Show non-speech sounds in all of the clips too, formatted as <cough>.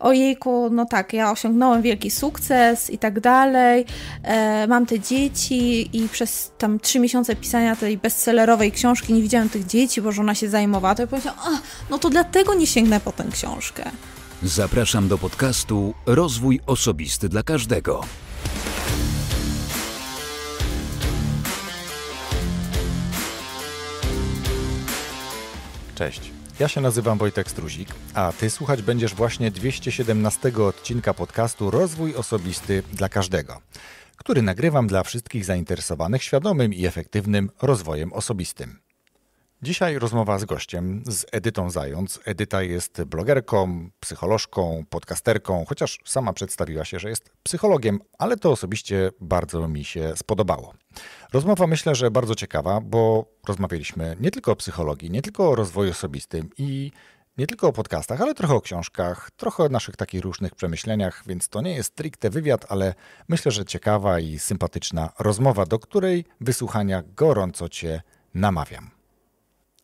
ojejku, no tak, ja osiągnąłem wielki sukces i tak dalej, e, mam te dzieci i przez tam trzy miesiące pisania tej bestsellerowej książki nie widziałem tych dzieci, bo żona się zajmowała, to ja pomyślałam, a, no to dlatego nie sięgnę po tę książkę. Zapraszam do podcastu Rozwój Osobisty dla Każdego. Cześć. Ja się nazywam Wojtek Struzik, a ty słuchać będziesz właśnie 217 odcinka podcastu Rozwój Osobisty dla Każdego, który nagrywam dla wszystkich zainteresowanych świadomym i efektywnym rozwojem osobistym. Dzisiaj rozmowa z gościem, z Edytą Zając. Edyta jest blogerką, psycholożką, podcasterką, chociaż sama przedstawiła się, że jest psychologiem, ale to osobiście bardzo mi się spodobało. Rozmowa myślę, że bardzo ciekawa, bo rozmawialiśmy nie tylko o psychologii, nie tylko o rozwoju osobistym i nie tylko o podcastach, ale trochę o książkach, trochę o naszych takich różnych przemyśleniach, więc to nie jest stricte wywiad, ale myślę, że ciekawa i sympatyczna rozmowa, do której wysłuchania gorąco Cię namawiam.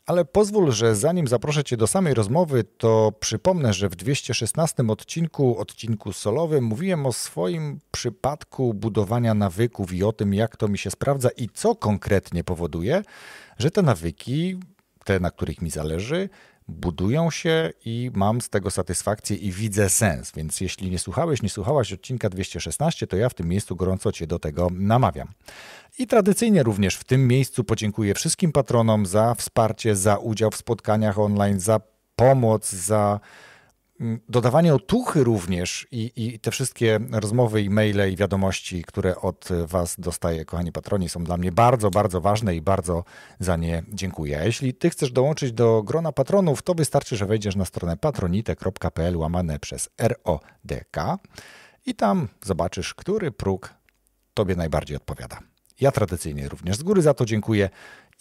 Ale pozwól, że zanim zaproszę Cię do samej rozmowy, to przypomnę, że w 216 odcinku, odcinku solowym, mówiłem o swoim przypadku budowania nawyków i o tym, jak to mi się sprawdza i co konkretnie powoduje, że te nawyki, te na których mi zależy, budują się i mam z tego satysfakcję i widzę sens. Więc jeśli nie słuchałeś, nie słuchałaś odcinka 216, to ja w tym miejscu gorąco Cię do tego namawiam. I tradycyjnie również w tym miejscu podziękuję wszystkim patronom za wsparcie, za udział w spotkaniach online, za pomoc, za Mm, dodawanie otuchy również i, i te wszystkie rozmowy i maile i wiadomości, które od Was dostaję, kochani patroni, są dla mnie bardzo, bardzo ważne i bardzo za nie dziękuję. A jeśli Ty chcesz dołączyć do grona patronów, to wystarczy, że wejdziesz na stronę patronite.pl łamane przez RODK i tam zobaczysz, który próg Tobie najbardziej odpowiada. Ja tradycyjnie również z góry za to dziękuję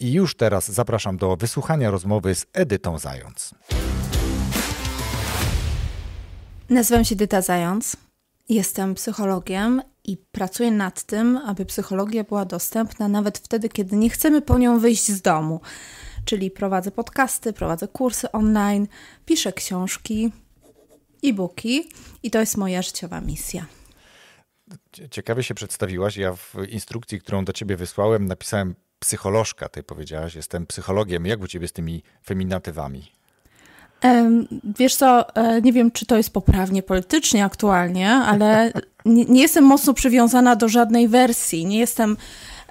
i już teraz zapraszam do wysłuchania rozmowy z Edytą Zając. Nazywam się Dyta Zając, jestem psychologiem i pracuję nad tym, aby psychologia była dostępna nawet wtedy, kiedy nie chcemy po nią wyjść z domu. Czyli prowadzę podcasty, prowadzę kursy online, piszę książki, e-booki i to jest moja życiowa misja. Ciekawie się przedstawiłaś. Ja w instrukcji, którą do ciebie wysłałem, napisałem psycholożka, ty powiedziałaś, jestem psychologiem. Jak u ciebie z tymi feminatywami? Wiesz co, e, nie wiem, czy to jest poprawnie politycznie aktualnie, ale <laughs> nie, nie jestem mocno przywiązana do żadnej wersji. Nie jestem,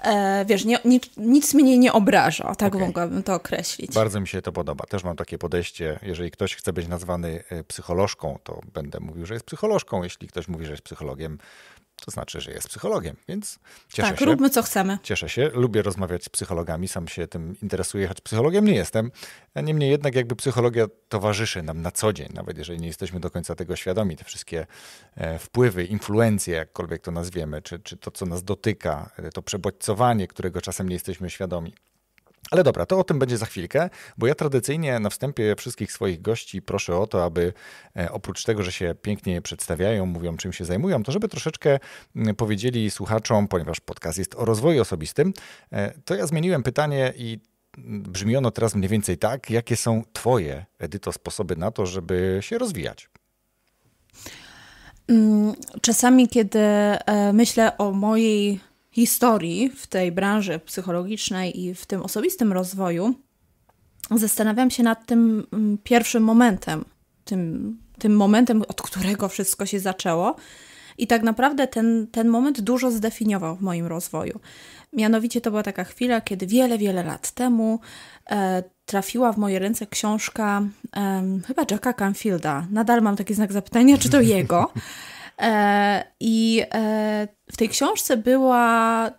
e, wiesz, nie, nic, nic mnie nie obraża, tak okay. mogłabym to określić. Bardzo mi się to podoba. Też mam takie podejście, jeżeli ktoś chce być nazwany e, psycholożką, to będę mówił, że jest psycholożką. Jeśli ktoś mówi, że jest psychologiem, to znaczy, że jest psychologiem, więc cieszę tak, się. Tak, róbmy co chcemy. Cieszę się, lubię rozmawiać z psychologami, sam się tym interesuję, choć psychologiem nie jestem. Niemniej jednak jakby psychologia towarzyszy nam na co dzień, nawet jeżeli nie jesteśmy do końca tego świadomi. Te wszystkie e, wpływy, influencje, jakkolwiek to nazwiemy, czy, czy to, co nas dotyka, e, to przebodźcowanie, którego czasem nie jesteśmy świadomi. Ale dobra, to o tym będzie za chwilkę, bo ja tradycyjnie na wstępie wszystkich swoich gości proszę o to, aby e, oprócz tego, że się pięknie przedstawiają, mówią czym się zajmują, to żeby troszeczkę mm, powiedzieli słuchaczom, ponieważ podcast jest o rozwoju osobistym, e, to ja zmieniłem pytanie i mm, brzmi ono teraz mniej więcej tak, jakie są Twoje, Edyto, sposoby na to, żeby się rozwijać? Mm, czasami, kiedy e, myślę o mojej historii w tej branży psychologicznej i w tym osobistym rozwoju, zastanawiam się nad tym mm, pierwszym momentem, tym, tym momentem, od którego wszystko się zaczęło. I tak naprawdę ten, ten moment dużo zdefiniował w moim rozwoju. Mianowicie to była taka chwila, kiedy wiele, wiele lat temu e, trafiła w moje ręce książka e, chyba Jacka Canfielda. Nadal mam taki znak zapytania, czy to jego. <laughs> E, I e, w tej książce była,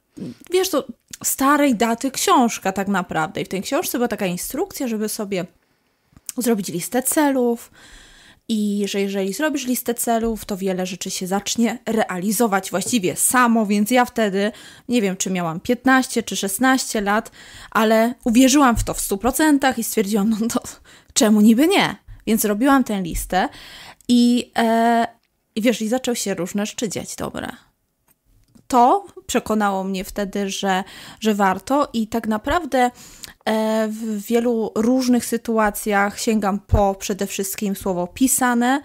wiesz, to starej daty książka tak naprawdę. I w tej książce była taka instrukcja, żeby sobie zrobić listę celów, i że jeżeli zrobisz listę celów, to wiele rzeczy się zacznie realizować właściwie samo, więc ja wtedy nie wiem, czy miałam 15 czy 16 lat, ale uwierzyłam w to w 100% i stwierdziłam, no to czemu niby nie? Więc robiłam tę listę i, e, i wiesz, i zaczął się różne dziać dobre. To przekonało mnie wtedy, że, że warto, i tak naprawdę e, w wielu różnych sytuacjach sięgam po przede wszystkim słowo pisane,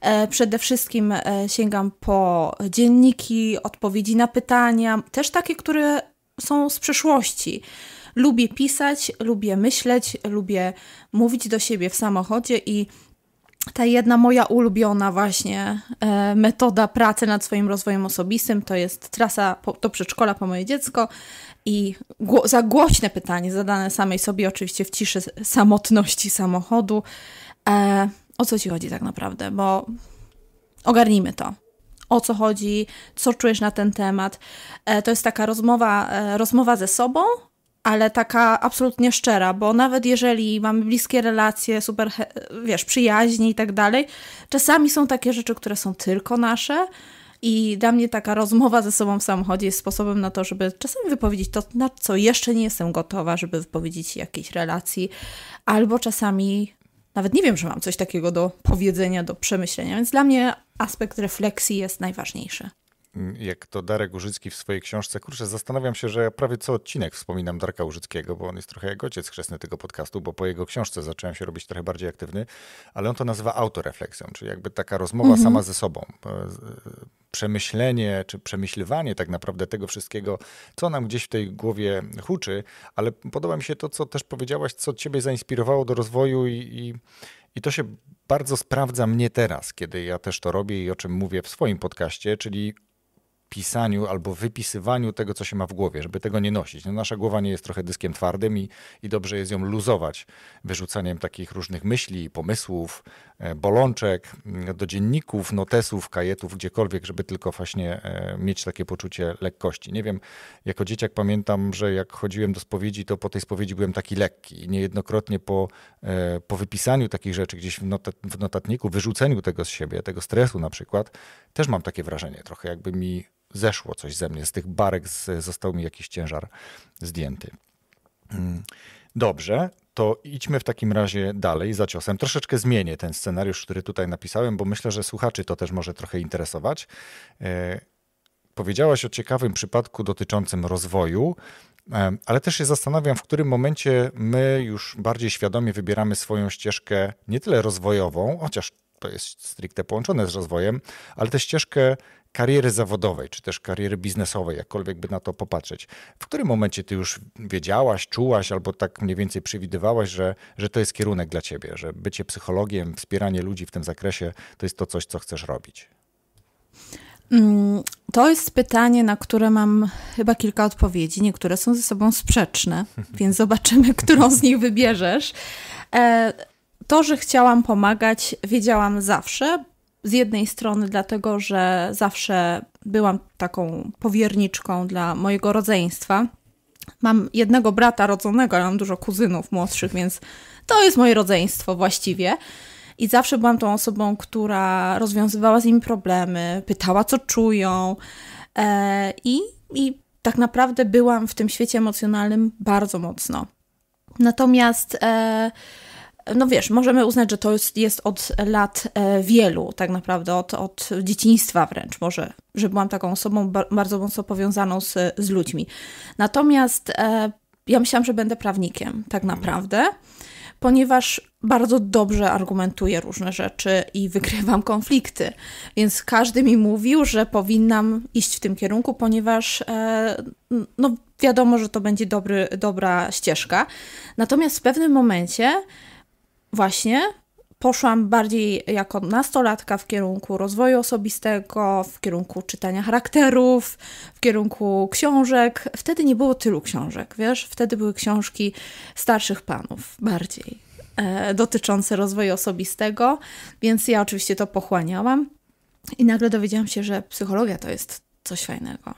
e, przede wszystkim e, sięgam po dzienniki, odpowiedzi na pytania, też takie, które są z przeszłości. Lubię pisać, lubię myśleć, lubię mówić do siebie w samochodzie i ta jedna moja ulubiona właśnie e, metoda pracy nad swoim rozwojem osobistym to jest trasa po, przedszkola po moje dziecko i gło, za głośne pytanie zadane samej sobie oczywiście w ciszy samotności samochodu. E, o co ci chodzi tak naprawdę, bo ogarnijmy to. O co chodzi, co czujesz na ten temat. E, to jest taka rozmowa, e, rozmowa ze sobą, ale taka absolutnie szczera, bo nawet jeżeli mamy bliskie relacje, super, wiesz, przyjaźnie i tak dalej, czasami są takie rzeczy, które są tylko nasze. I dla mnie taka rozmowa ze sobą w samochodzie jest sposobem na to, żeby czasami wypowiedzieć to, na co jeszcze nie jestem gotowa, żeby wypowiedzieć jakiejś relacji, albo czasami nawet nie wiem, że mam coś takiego do powiedzenia, do przemyślenia, więc dla mnie aspekt refleksji jest najważniejszy jak to Darek Użycki w swojej książce. Kurczę, zastanawiam się, że ja prawie co odcinek wspominam Darka Użyckiego, bo on jest trochę jak ojciec chrzestny tego podcastu, bo po jego książce zacząłem się robić trochę bardziej aktywny, ale on to nazywa autorefleksją, czyli jakby taka rozmowa mhm. sama ze sobą. E, przemyślenie czy przemyśliwanie tak naprawdę tego wszystkiego, co nam gdzieś w tej głowie huczy, ale podoba mi się to, co też powiedziałaś, co ciebie zainspirowało do rozwoju i, i i to się bardzo sprawdza mnie teraz, kiedy ja też to robię i o czym mówię w swoim podcaście, czyli pisaniu albo wypisywaniu tego, co się ma w głowie, żeby tego nie nosić. No, nasza głowa nie jest trochę dyskiem twardym i, i dobrze jest ją luzować wyrzucaniem takich różnych myśli, pomysłów, e, bolączek mm, do dzienników, notesów, kajetów, gdziekolwiek, żeby tylko właśnie e, mieć takie poczucie lekkości. Nie wiem, jako dzieciak pamiętam, że jak chodziłem do spowiedzi, to po tej spowiedzi byłem taki lekki i niejednokrotnie po, e, po wypisaniu takich rzeczy gdzieś w, notat, w notatniku, wyrzuceniu tego z siebie, tego stresu na przykład, też mam takie wrażenie trochę, jakby mi zeszło coś ze mnie, z tych barek z, został mi jakiś ciężar zdjęty. Mm. Dobrze, to idźmy w takim razie dalej za ciosem. Troszeczkę zmienię ten scenariusz, który tutaj napisałem, bo myślę, że słuchaczy to też może trochę interesować. E, powiedziałaś o ciekawym przypadku dotyczącym rozwoju, e, ale też się zastanawiam, w którym momencie my już bardziej świadomie wybieramy swoją ścieżkę nie tyle rozwojową, chociaż to jest stricte połączone z rozwojem, ale tę ścieżkę kariery zawodowej, czy też kariery biznesowej, jakkolwiek by na to popatrzeć, w którym momencie ty już wiedziałaś, czułaś albo tak mniej więcej przewidywałaś, że, że to jest kierunek dla ciebie, że bycie psychologiem, wspieranie ludzi w tym zakresie to jest to coś, co chcesz robić? Mm, to jest pytanie, na które mam chyba kilka odpowiedzi. Niektóre są ze sobą sprzeczne, <laughs> więc zobaczymy, którą z nich wybierzesz. E, to, że chciałam pomagać, wiedziałam zawsze, z jednej strony dlatego, że zawsze byłam taką powierniczką dla mojego rodzeństwa. Mam jednego brata rodzonego, ale mam dużo kuzynów młodszych, więc to jest moje rodzeństwo właściwie. I zawsze byłam tą osobą, która rozwiązywała z nimi problemy, pytała, co czują. E, i, I tak naprawdę byłam w tym świecie emocjonalnym bardzo mocno. Natomiast e, no wiesz, możemy uznać, że to jest, jest od lat e, wielu, tak naprawdę, od, od dzieciństwa wręcz może, że byłam taką osobą bardzo mocno powiązaną z, z ludźmi. Natomiast e, ja myślałam, że będę prawnikiem, tak mhm. naprawdę, ponieważ bardzo dobrze argumentuję różne rzeczy i <laughs> wykrywam konflikty. Więc każdy mi mówił, że powinnam iść w tym kierunku, ponieważ e, no wiadomo, że to będzie dobry, dobra ścieżka. Natomiast w pewnym momencie właśnie poszłam bardziej jako nastolatka w kierunku rozwoju osobistego, w kierunku czytania charakterów, w kierunku książek. Wtedy nie było tylu książek, wiesz? Wtedy były książki starszych panów bardziej e, dotyczące rozwoju osobistego, więc ja oczywiście to pochłaniałam i nagle dowiedziałam się, że psychologia to jest coś fajnego.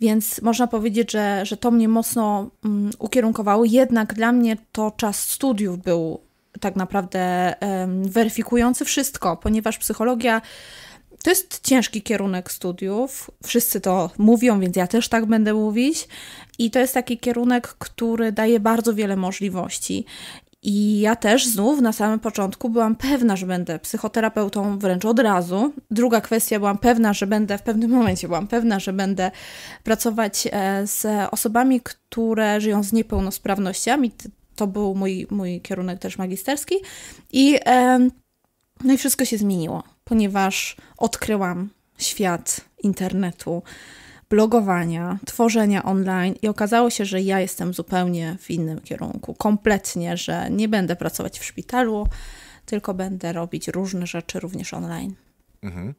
Więc można powiedzieć, że, że to mnie mocno mm, ukierunkowało, jednak dla mnie to czas studiów był tak naprawdę weryfikujący wszystko, ponieważ psychologia to jest ciężki kierunek studiów. Wszyscy to mówią, więc ja też tak będę mówić. I to jest taki kierunek, który daje bardzo wiele możliwości. I ja też znów na samym początku byłam pewna, że będę psychoterapeutą wręcz od razu. Druga kwestia, byłam pewna, że będę, w pewnym momencie byłam pewna, że będę pracować e, z osobami, które żyją z niepełnosprawnościami to był mój, mój kierunek też magisterski. I, no i wszystko się zmieniło, ponieważ odkryłam świat internetu, blogowania, tworzenia online i okazało się, że ja jestem zupełnie w innym kierunku. Kompletnie, że nie będę pracować w szpitalu, tylko będę robić różne rzeczy również online. Mhm.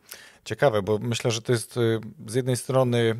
Ciekawe, bo myślę, że to jest y, z jednej strony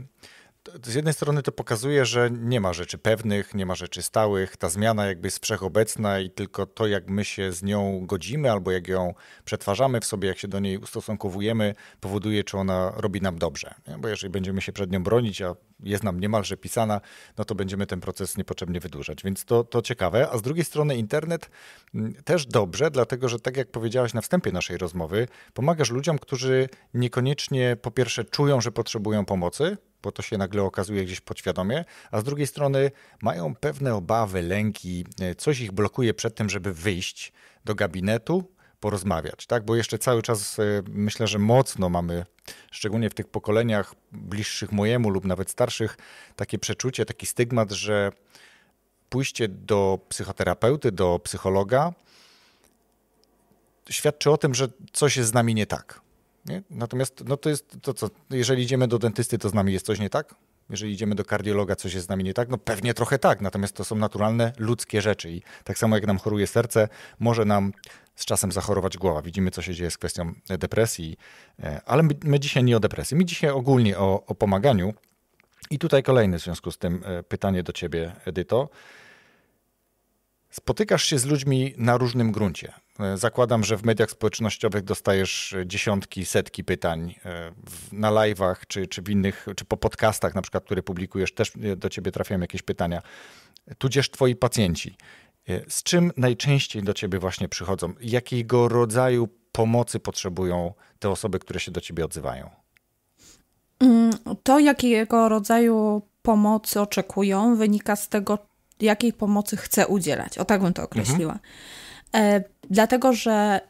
z jednej strony to pokazuje, że nie ma rzeczy pewnych, nie ma rzeczy stałych, ta zmiana jakby jest wszechobecna i tylko to, jak my się z nią godzimy albo jak ją przetwarzamy w sobie, jak się do niej ustosunkowujemy, powoduje, czy ona robi nam dobrze. Bo jeżeli będziemy się przed nią bronić, a jest nam niemalże pisana, no to będziemy ten proces niepotrzebnie wydłużać. Więc to, to ciekawe. A z drugiej strony internet mm, też dobrze, dlatego że tak jak powiedziałaś na wstępie naszej rozmowy, pomagasz ludziom, którzy niekoniecznie po pierwsze czują, że potrzebują pomocy, bo to się nagle okazuje gdzieś podświadomie, a z drugiej strony mają pewne obawy, lęki, e, coś ich blokuje przed tym, żeby wyjść do gabinetu, porozmawiać, tak? Bo jeszcze cały czas e, myślę, że mocno mamy, szczególnie w tych pokoleniach bliższych mojemu lub nawet starszych, takie przeczucie, taki stygmat, że pójście do psychoterapeuty, do psychologa świadczy o tym, że coś jest z nami nie tak. Nie? Natomiast no to jest to, co jeżeli idziemy do dentysty, to z nami jest coś nie tak? Jeżeli idziemy do kardiologa, coś jest z nami nie tak? No pewnie trochę tak, natomiast to są naturalne ludzkie rzeczy. I tak samo jak nam choruje serce, może nam z czasem zachorować głowa. Widzimy, co się dzieje z kwestią e, depresji, e, ale my, my dzisiaj nie o depresji. My dzisiaj ogólnie o, o pomaganiu. I tutaj kolejne w związku z tym e, pytanie do ciebie, Edyto. Spotykasz się z ludźmi na różnym gruncie. E, zakładam, że w mediach społecznościowych dostajesz e, dziesiątki, setki pytań e, na live'ach czy, czy w innych, czy po podcastach na przykład, które publikujesz, też do ciebie trafiają jakieś pytania. Tudzież twoi pacjenci. Z czym najczęściej do ciebie właśnie przychodzą? Jakiego rodzaju pomocy potrzebują te osoby, które się do ciebie odzywają? Mm, to, jakiego rodzaju pomocy oczekują, wynika z tego, jakiej pomocy chcę udzielać. O tak bym to mhm. określiła. Mhm. dlatego, że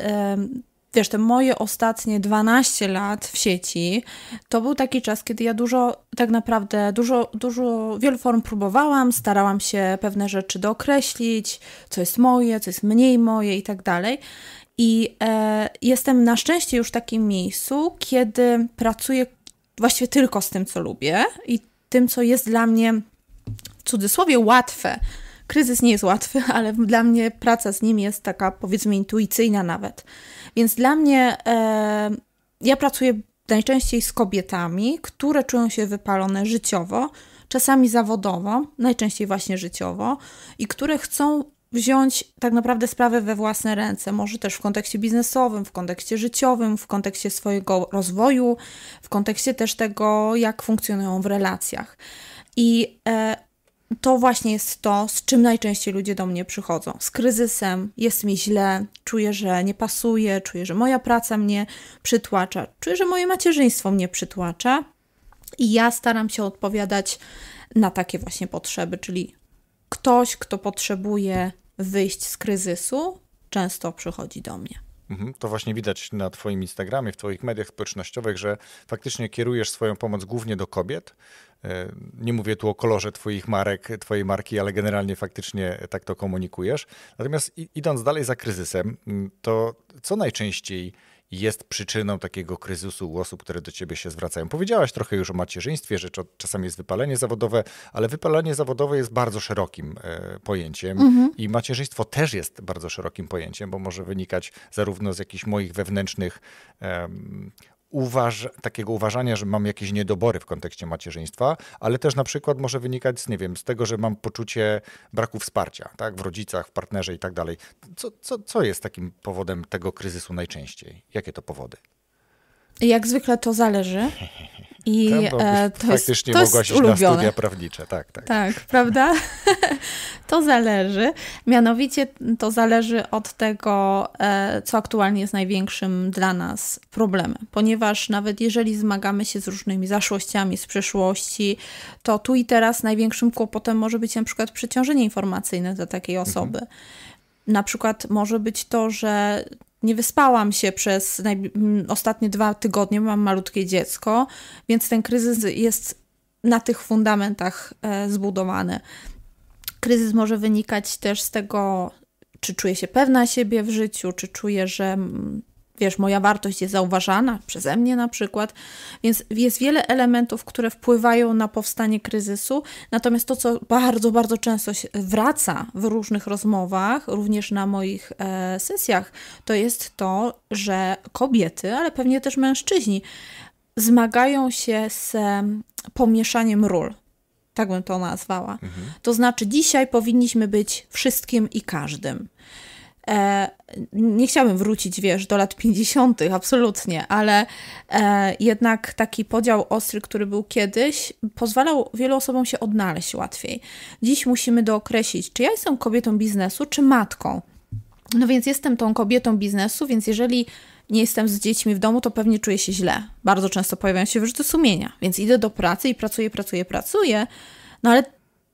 wiesz, te moje ostatnie 12 lat w sieci, to był taki czas, kiedy ja dużo, tak naprawdę, dużo, dużo, wielu form próbowałam, starałam się pewne rzeczy dookreślić, co jest moje, co jest mniej moje i tak dalej. I e, jestem na szczęście już w takim miejscu, kiedy pracuję właściwie tylko z tym, co lubię i tym, co jest dla mnie cudzysłowie łatwe. Kryzys nie jest łatwy, <laughs> ale dla mnie praca z nim jest taka powiedzmy intuicyjna nawet. Więc dla mnie e, ja pracuję najczęściej z kobietami, które czują się wypalone życiowo, czasami zawodowo, najczęściej właśnie życiowo, i które chcą wziąć tak naprawdę sprawę we własne ręce, może też w kontekście biznesowym, w kontekście życiowym, w kontekście swojego rozwoju, w kontekście też tego, jak funkcjonują w relacjach. I e, to właśnie jest to, z czym najczęściej ludzie do mnie przychodzą. Z kryzysem, jest mi źle, czuję, że nie pasuje, czuję, że moja praca mnie przytłacza, czuję, że moje macierzyństwo mnie przytłacza. I ja staram się odpowiadać na takie właśnie potrzeby, czyli ktoś, kto potrzebuje wyjść z kryzysu, często przychodzi do mnie. Mhm. To właśnie widać na Twoim Instagramie, w Twoich mediach społecznościowych, że faktycznie kierujesz swoją pomoc głównie do kobiet. E, nie mówię tu o kolorze Twoich marek, Twojej marki, ale generalnie faktycznie tak to komunikujesz. Natomiast idąc dalej za kryzysem, to co najczęściej jest przyczyną takiego kryzysu u osób, które do ciebie się zwracają. Powiedziałaś trochę już o macierzyństwie, że czasami jest wypalenie zawodowe, ale wypalenie zawodowe jest bardzo szerokim e, pojęciem mhm. i macierzyństwo też jest bardzo szerokim pojęciem, bo może wynikać zarówno z jakichś moich wewnętrznych uważ, takiego uważania, że mam jakieś niedobory w kontekście macierzyństwa, ale też na przykład może wynikać z, nie wiem, z tego, że mam poczucie braku wsparcia tak? w rodzicach, w partnerze i tak dalej. Co, co, co jest takim powodem tego kryzysu najczęściej? Jakie to powody? Jak zwykle to zależy. <laughs> I e, to faktycznie jest, to mogłaś jest iść ulubione. na studia prawnicze, tak, tak. Tak, prawda? <laughs> to zależy. Mianowicie to zależy od tego, e, co aktualnie jest największym dla nas problemem, ponieważ nawet jeżeli zmagamy się z różnymi zaszłościami z przeszłości, to tu i teraz największym kłopotem może być na przykład przeciążenie informacyjne dla takiej mhm. osoby. Mhm. Na przykład może być to, że nie wyspałam się przez ostatnie dwa tygodnie, mam malutkie dziecko, więc ten kryzys jest na tych fundamentach e, zbudowany. Kryzys może wynikać też z tego, czy czuję się pewna siebie w życiu, czy czuję, że wiesz, moja wartość jest zauważana przeze mnie na przykład, więc jest wiele elementów, które wpływają na powstanie kryzysu. Natomiast to, co bardzo, bardzo często wraca w różnych rozmowach, również na moich e, sesjach, to jest to, że kobiety, ale pewnie też mężczyźni, zmagają się z pomieszaniem ról. Tak bym to nazwała. Mhm. To znaczy, dzisiaj powinniśmy być wszystkim i każdym. E, nie chciałabym wrócić, wiesz, do lat 50., absolutnie, ale e, jednak taki podział ostry, który był kiedyś, pozwalał wielu osobom się odnaleźć łatwiej. Dziś musimy dookreślić, czy ja jestem kobietą biznesu, czy matką. No więc jestem tą kobietą biznesu, więc jeżeli nie jestem z dziećmi w domu, to pewnie czuję się źle. Bardzo często pojawiają się wyrzuty sumienia, więc idę do pracy i pracuję, pracuję, pracuję. No ale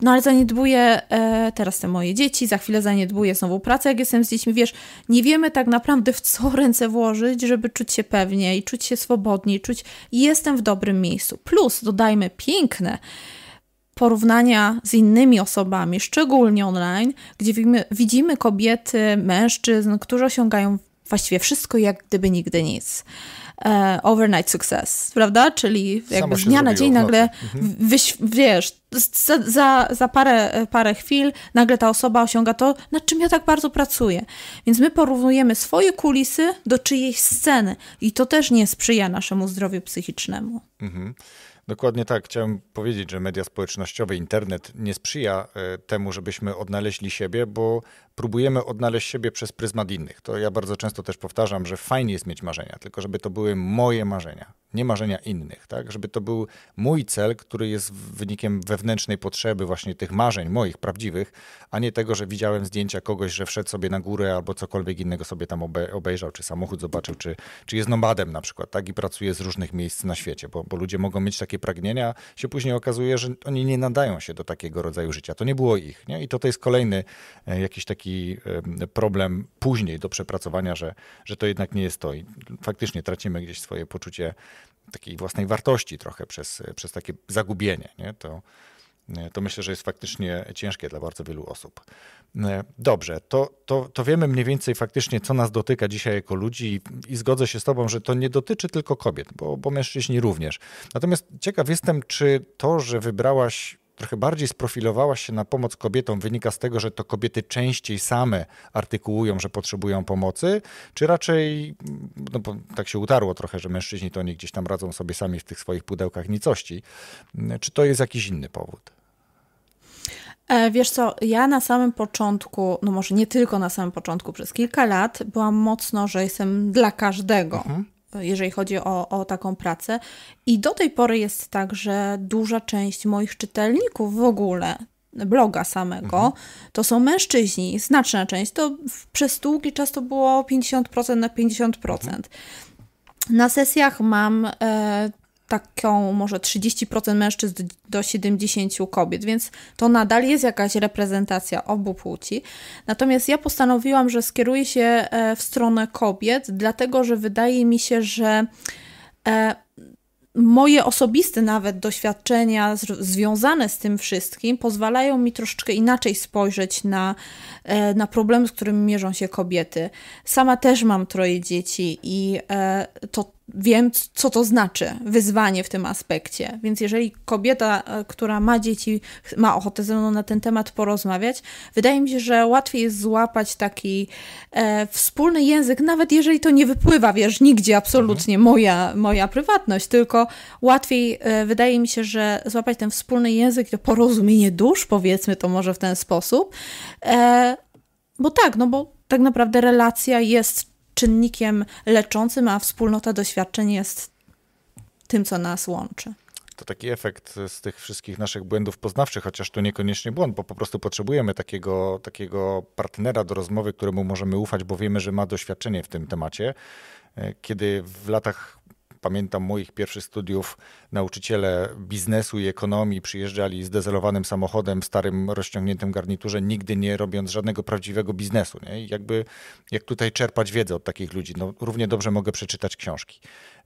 no ale zaniedbuję e, teraz te moje dzieci, za chwilę zaniedbuję znowu pracę, jak jestem z dziećmi. Wiesz, nie wiemy tak naprawdę w co ręce włożyć, żeby czuć się pewniej, czuć się swobodniej, czuć jestem w dobrym miejscu. Plus dodajmy piękne porównania z innymi osobami, szczególnie online, gdzie widzimy, widzimy kobiety, mężczyzn, którzy osiągają właściwie wszystko, jak gdyby nigdy nic e, overnight success, prawda? Czyli jakby z dnia na dzień nagle, mhm. wyś, wiesz, za, za, za parę, e, parę chwil nagle ta osoba osiąga to, nad czym ja tak bardzo pracuję. Więc my porównujemy swoje kulisy do czyjejś sceny i to też nie sprzyja naszemu zdrowiu psychicznemu. Mhm. Dokładnie tak. Chciałem powiedzieć, że media społecznościowe, internet nie sprzyja e, temu, żebyśmy odnaleźli siebie, bo próbujemy odnaleźć siebie przez pryzmat innych. To ja bardzo często też powtarzam, że fajnie jest mieć marzenia, tylko żeby to były moje marzenia, nie marzenia innych, tak? Żeby to był mój cel, który jest wynikiem wewnętrznej potrzeby właśnie tych marzeń moich, prawdziwych, a nie tego, że widziałem zdjęcia kogoś, że wszedł sobie na górę albo cokolwiek innego sobie tam obejrzał, czy samochód zobaczył, czy, czy jest nomadem na przykład, tak? I pracuje z różnych miejsc na świecie, bo, bo ludzie mogą mieć takie pragnienia, się później okazuje, że oni nie nadają się do takiego rodzaju życia. To nie było ich. Nie? I to, to jest kolejny e, jakiś taki e, problem później do przepracowania, że, że to jednak nie jest to. I faktycznie tracimy gdzieś swoje poczucie takiej własnej wartości trochę przez, e, przez takie zagubienie. Nie? To, E, to myślę, że jest faktycznie ciężkie dla bardzo wielu osób. E, dobrze, to, to, to wiemy mniej więcej faktycznie, co nas dotyka dzisiaj jako ludzi i zgodzę się z Tobą, że to nie dotyczy tylko kobiet, bo, bo mężczyźni również. Natomiast ciekaw jestem, czy to, że wybrałaś trochę bardziej sprofilowałaś się na pomoc kobietom, wynika z tego, że to kobiety częściej same artykułują, że potrzebują pomocy, czy raczej, no bo tak się utarło trochę, że mężczyźni to oni gdzieś tam radzą sobie sami w tych swoich pudełkach nicości. E, czy to jest jakiś inny powód? E, wiesz co, ja na samym początku, no może nie tylko na samym początku, przez kilka lat byłam mocno, że jestem dla każdego. Mhm jeżeli chodzi o, o taką pracę. I do tej pory jest tak, że duża część moich czytelników w ogóle, bloga samego, mhm. to są mężczyźni, znaczna część. To przez długi czas to było 50% na 50%. Mhm. Na sesjach mam e, taką może 30% mężczyzn do 70 kobiet, więc to nadal jest jakaś reprezentacja obu płci. Natomiast ja postanowiłam, że skieruję się e, w stronę kobiet, dlatego że wydaje mi się, że e, moje osobiste nawet doświadczenia związane z tym wszystkim pozwalają mi troszeczkę inaczej spojrzeć na, e, na problemy, z którymi mierzą się kobiety. Sama też mam troje dzieci i to wiem, co to znaczy wyzwanie w tym aspekcie. Więc jeżeli kobieta, e, która ma dzieci, ma ochotę ze mną na ten temat porozmawiać, wydaje mi się, że łatwiej jest złapać taki e, wspólny język, nawet jeżeli to nie wypływa, wiesz, nigdzie absolutnie mhm. moja, moja prywatność, tylko łatwiej e, wydaje mi się, że złapać ten wspólny język, to porozumienie dusz, powiedzmy to może w ten sposób. E, bo tak, no bo tak naprawdę relacja jest czynnikiem leczącym, a wspólnota doświadczeń jest tym, co nas łączy to taki efekt z tych wszystkich naszych błędów poznawczych, chociaż to niekoniecznie błąd, bo po prostu potrzebujemy takiego, takiego partnera do rozmowy, któremu możemy ufać, bo wiemy, że ma doświadczenie w tym temacie. E, kiedy w latach Pamiętam moich pierwszych studiów, nauczyciele biznesu i ekonomii przyjeżdżali z dezelowanym samochodem, starym, rozciągniętym garniturze, nigdy nie robiąc żadnego prawdziwego biznesu. Nie? I jakby, jak tutaj czerpać wiedzę od takich ludzi? No, równie dobrze mogę przeczytać książki.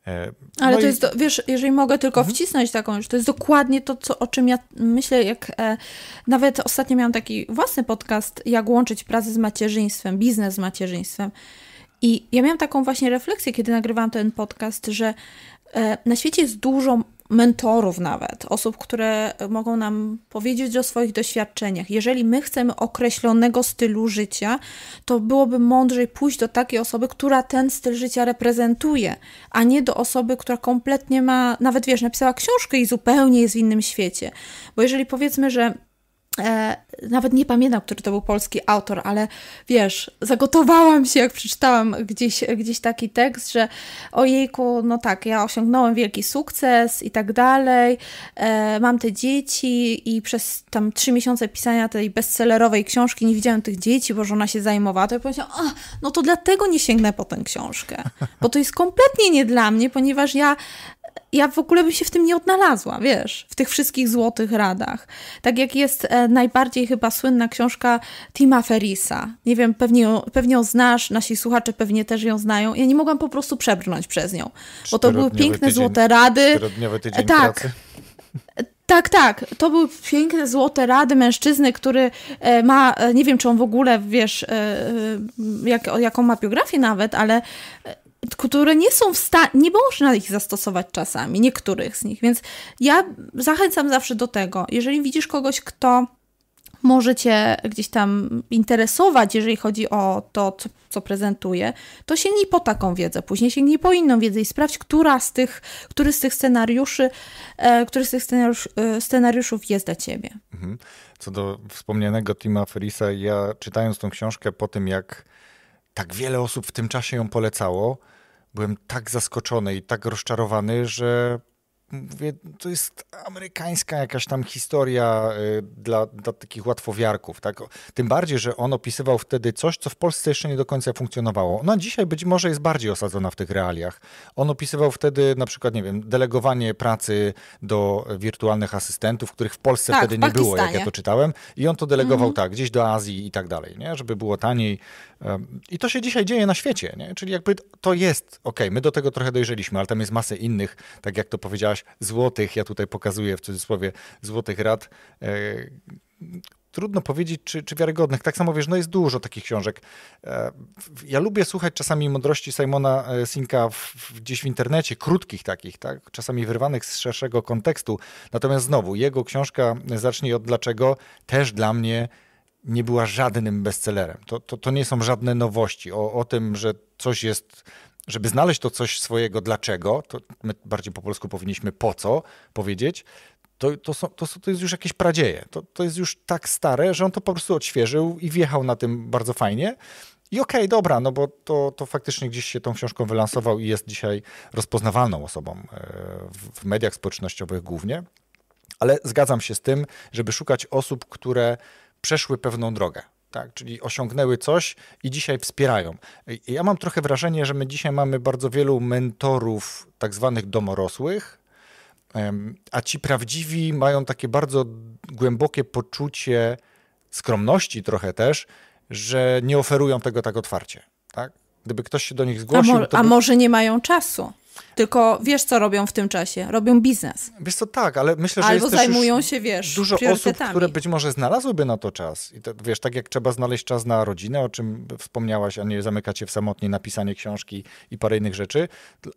E, no Ale to i... jest, wiesz, jeżeli mogę tylko mhm. wcisnąć taką to jest dokładnie to, co, o czym ja myślę, jak e, nawet ostatnio miałam taki własny podcast, jak łączyć pracę z macierzyństwem, biznes z macierzyństwem. I ja miałam taką właśnie refleksję, kiedy nagrywałam ten podcast, że e, na świecie jest dużo mentorów nawet, osób, które mogą nam powiedzieć o swoich doświadczeniach. Jeżeli my chcemy określonego stylu życia, to byłoby mądrzej pójść do takiej osoby, która ten styl życia reprezentuje, a nie do osoby, która kompletnie ma, nawet wiesz, napisała książkę i zupełnie jest w innym świecie. Bo jeżeli powiedzmy, że E, nawet nie pamiętam, który to był polski autor, ale wiesz, zagotowałam się, jak przeczytałam gdzieś, gdzieś taki tekst, że ojejku, no tak, ja osiągnąłem wielki sukces i tak dalej, e, mam te dzieci i przez tam trzy miesiące pisania tej bestsellerowej książki nie widziałem tych dzieci, bo żona się zajmowała, to ja pomyślałam, a, no to dlatego nie sięgnę po tę książkę, bo to jest kompletnie nie dla mnie, ponieważ ja ja w ogóle bym się w tym nie odnalazła, wiesz, w tych wszystkich złotych radach. Tak jak jest e, najbardziej chyba słynna książka Tima Ferisa. Nie wiem, pewnie ją, pewnie ją znasz, nasi słuchacze pewnie też ją znają. Ja nie mogłam po prostu przebrnąć przez nią, bo to były piękne tydzień, złote rady. Tydzień e, tak. Pracy. Tak, tak. To były piękne, złote rady mężczyzny, który e, ma, e, nie wiem czy on w ogóle, wiesz, jak, jaką ma biografię nawet, ale które nie są w stanie, nie można ich zastosować czasami, niektórych z nich, więc ja zachęcam zawsze do tego, jeżeli widzisz kogoś, kto może Cię gdzieś tam interesować, jeżeli chodzi o to, co, co prezentuje, to sięgnij po taką wiedzę, później sięgnij po inną wiedzę i sprawdź, która z tych, który z tych scenariuszy, e, który z tych scenariusz, e, scenariuszów jest dla Ciebie. Mhm. Co do wspomnianego Tima Ferisa, ja czytając tą książkę po tym, jak tak wiele osób w tym czasie ją polecało. Byłem tak zaskoczony i tak rozczarowany, że mówię, to jest amerykańska jakaś tam historia y, dla, dla takich łatwowiarków, tak? Tym bardziej, że on opisywał wtedy coś, co w Polsce jeszcze nie do końca funkcjonowało. Ona dzisiaj być może jest bardziej osadzona w tych realiach. On opisywał wtedy na przykład, nie wiem, delegowanie pracy do wirtualnych asystentów, których w Polsce tak, wtedy nie było, jak ja to czytałem. I on to delegował mhm. tak, gdzieś do Azji i tak dalej, nie? Żeby było taniej. I to się dzisiaj dzieje na świecie, nie? Czyli jakby to jest, ok, my do tego trochę dojrzeliśmy, ale tam jest masę innych, tak jak to powiedziałaś, złotych, ja tutaj pokazuję w cudzysłowie, złotych rad. E, trudno powiedzieć, czy, czy wiarygodnych. Tak samo wiesz, no jest dużo takich książek. E, ja lubię słuchać czasami mądrości Simona e, Sinka w, gdzieś w internecie, krótkich takich, tak? czasami wyrwanych z szerszego kontekstu. Natomiast znowu, jego książka Zacznij od dlaczego też dla mnie nie była żadnym bestsellerem. To, to, to nie są żadne nowości o, o tym, że coś jest żeby znaleźć to coś swojego, dlaczego, to my bardziej po polsku powinniśmy po co powiedzieć, to, to, są, to, to jest już jakieś pradzieje. To, to jest już tak stare, że on to po prostu odświeżył i wjechał na tym bardzo fajnie. I okej, okay, dobra, no bo to, to faktycznie gdzieś się tą książką wylansował i jest dzisiaj rozpoznawalną osobą e, w mediach społecznościowych głównie. Ale zgadzam się z tym, żeby szukać osób, które przeszły pewną drogę. Tak, czyli osiągnęły coś i dzisiaj wspierają. Ja mam trochę wrażenie, że my dzisiaj mamy bardzo wielu mentorów, tak zwanych domorosłych, a ci prawdziwi mają takie bardzo głębokie poczucie skromności trochę też, że nie oferują tego tak otwarcie. Tak? Gdyby ktoś się do nich zgłosił. A, mo a by... może nie mają czasu. Tylko wiesz, co robią w tym czasie? Robią biznes. Wiesz to tak, ale myślę, że Albo jest zajmują się, wiesz, dużo osób, które być może znalazłyby na to czas. I to, wiesz, tak jak trzeba znaleźć czas na rodzinę, o czym wspomniałaś, a nie zamykacie w samotnie napisanie książki i parę innych rzeczy,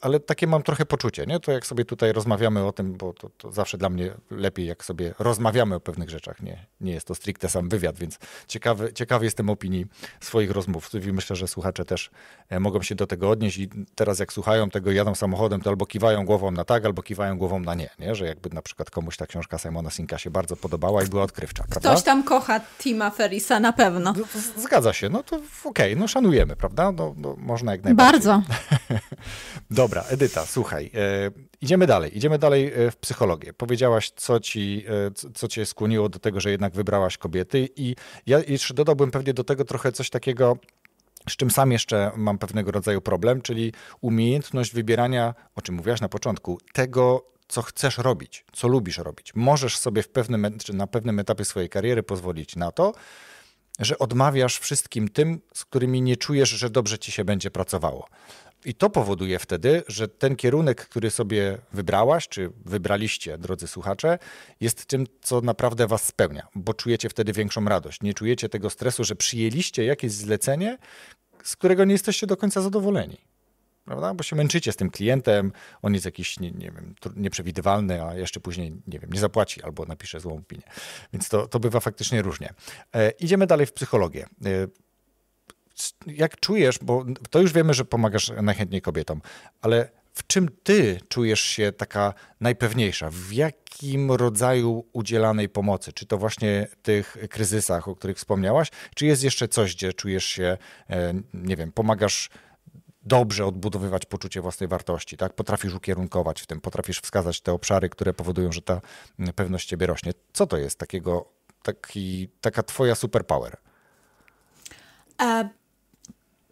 ale takie mam trochę poczucie, nie? To jak sobie tutaj rozmawiamy o tym, bo to, to zawsze dla mnie lepiej, jak sobie rozmawiamy o pewnych rzeczach, nie, nie jest to stricte sam wywiad, więc ciekawy, ciekawy jestem opinii swoich rozmówców i myślę, że słuchacze też e, mogą się do tego odnieść i teraz jak słuchają tego, jadą sam samochodem, to albo kiwają głową na tak, albo kiwają głową na nie, nie? Że jakby na przykład komuś ta książka Simona Sinka się bardzo podobała i była odkrywcza, prawda? Ktoś tam kocha Tima Ferisa na pewno. No, zgadza się, no to okej, okay, no szanujemy, prawda? No, no, można jak najbardziej. Bardzo. <laughs> Dobra, Edyta, słuchaj, e, idziemy dalej, idziemy dalej e, w psychologię. Powiedziałaś, co, ci, e, co cię skłoniło do tego, że jednak wybrałaś kobiety i ja jeszcze dodałbym pewnie do tego trochę coś takiego z czym sam jeszcze mam pewnego rodzaju problem, czyli umiejętność wybierania, o czym mówiłaś na początku, tego, co chcesz robić, co lubisz robić. Możesz sobie w pewnym, czy na pewnym etapie swojej kariery pozwolić na to, że odmawiasz wszystkim tym, z którymi nie czujesz, że dobrze ci się będzie pracowało. I to powoduje wtedy, że ten kierunek, który sobie wybrałaś, czy wybraliście, drodzy słuchacze, jest tym, co naprawdę was spełnia, bo czujecie wtedy większą radość. Nie czujecie tego stresu, że przyjęliście jakieś zlecenie, z którego nie jesteście do końca zadowoleni. Prawda? Bo się męczycie z tym klientem, on jest jakiś, nie, nie wiem, nieprzewidywalny, a jeszcze później, nie wiem, nie zapłaci albo napisze złą opinię. Więc to, to bywa faktycznie różnie. E, idziemy dalej w psychologię. E, jak czujesz, bo to już wiemy, że pomagasz najchętniej kobietom, ale w czym ty czujesz się taka najpewniejsza? W jakim rodzaju udzielanej pomocy? Czy to właśnie tych kryzysach, o których wspomniałaś? Czy jest jeszcze coś, gdzie czujesz się, e, nie wiem, pomagasz dobrze odbudowywać poczucie własnej wartości, tak? Potrafisz ukierunkować w tym, potrafisz wskazać te obszary, które powodują, że ta mm, pewność ciebie rośnie. Co to jest takiego, taki, taka twoja superpower? E,